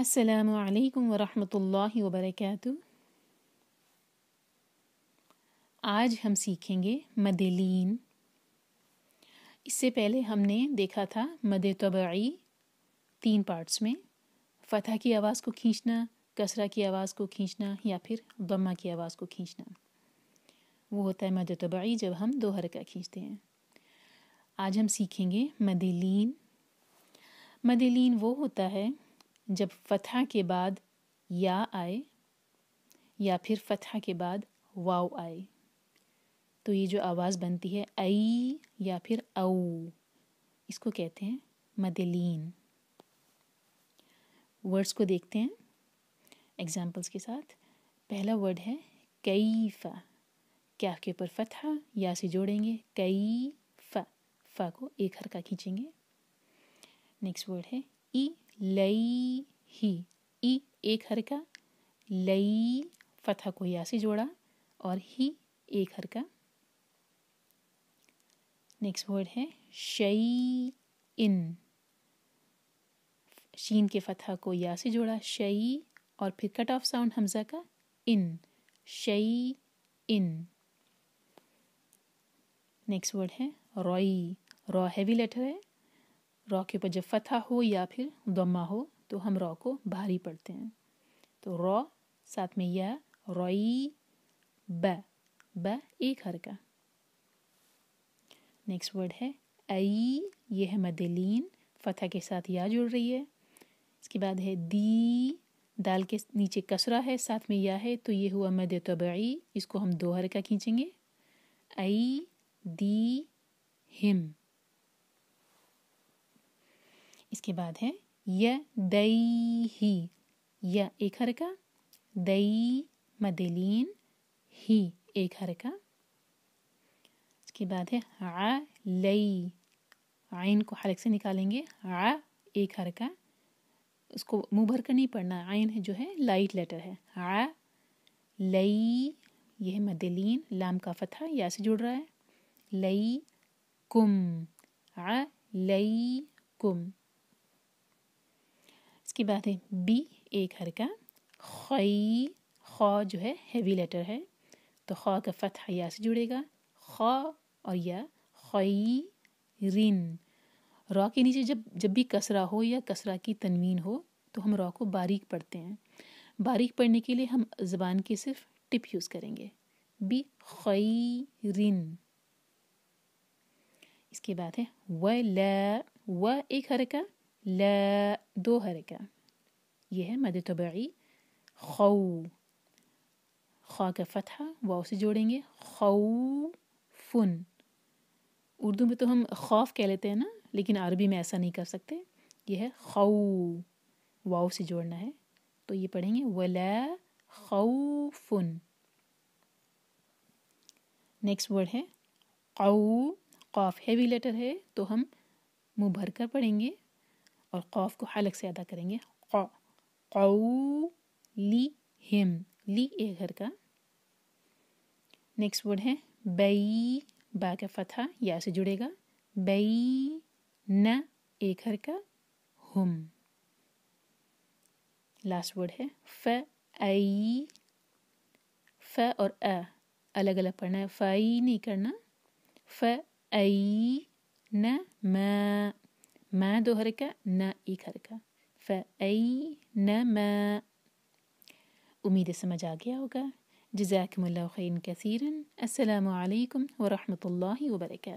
अस्सलाम वालेकुम रहमतुल्लाहि व बरकातहू आज हम सीखेंगे मदेलिन इससे पहले हमने देखा था मदे तबई तीन पार्ट्स में फतह की आवाज़ को खींचना कसरा की आवाज़ को खींचना या फिर दम्मा की आवाज़ को खींचना वो होता है मदे तबाई जब हम दो हरका खींचते हैं आज हम सीखेंगे मदेलिन मदेलिन वो होता है जब फतह के बाद या आए या फिर फतह के बाद वाव आए तो ये जो आवाज़ बनती है आई या फिर औ इसको कहते हैं मदलीन वर्ड्स को देखते हैं एग्जाम्पल्स के साथ पहला वर्ड है कैफ़ा क्या के ऊपर फतह या से जोड़ेंगे कई फ़ा फ़ा को एक हर का खींचेंगे नेक्स्ट वर्ड है ई लई ही ई एक हर का लई फथा को या से जोड़ा और ही एक हर का नेक्स्ट वर्ड है शई इन शीन के फथा को या से जोड़ा शई और फिर कट ऑफ साउंड हमजा का इन शई इन नेक्स्ट वर्ड है रॉई रॉ हैवी लेटर है रॉ के ऊपर जब फतहा हो या फिर दम्मा हो तो हम रॉ को भारी पढ़ते हैं तो रॉ साथ में या रोई ब ब एक का नेक्स्ट वर्ड है आई ये है मदलीन फतह के साथ या जुड़ रही है इसके बाद है दी दाल के नीचे कसरा है साथ में या है तो ये हुआ मद तबई इसको हम दो हर का खींचेंगे आई दी हिम इसके बाद है य दई ही य एक का दई मदलीन ही एक हर का इसके बाद है आ लई आइन को हलक से निकालेंगे आ एक हर का उसको मुंह भर कर नहीं पढ़ना आइन है जो है लाइट लेटर है आ लई यह मदेलीन मदलीन लाम का फतहा या से जुड़ रहा है लई कुम आ लई कुम इसके बाद है बी एक हर का खई ख जो है हेवी लेटर है तो ख का फतह या से जुड़ेगा ख और या खई रिन रॉ के नीचे जब जब भी कसरा हो या कसरा की तनवीन हो तो हम रॉ को बारीक पढ़ते हैं बारीक पढ़ने के लिए हम ज़बान की सिर्फ टिप यूज़ करेंगे बी खई रिन इसके बाद है व ल व एक हरका لا दो हरकत ये है मद तबी खौ खा का फतहा वाव से जोड़ेंगे खौफुन उर्दू में तो हम खौफ कह लेते हैं ना लेकिन अरबी में ऐसा नहीं कर सकते ये है खौ वाव से जोड़ना है तो ये पढ़ेंगे वला खौफुन नेक्स्ट वर्ड है कऊ कौफ हैवी लेटर है तो हम मुँह भर कर पढ़ेंगे और कौफ को हलक से अदा करेंगे कौ ली हिम ली ए घर का नेक्स्ट वर्ड है बई बा का फथा या से जुड़ेगा बई न ए घर का हुम लास्ट वर्ड है फ आई फ और अ अलग अलग पढ़ना है फ आई नहीं करना फ आई न मैं ما دو حركة نا एक हरका فأي نما أميد है समझ جزاكم الله خيرا كثيرا السلام عليكم ورحمة الله وبركاته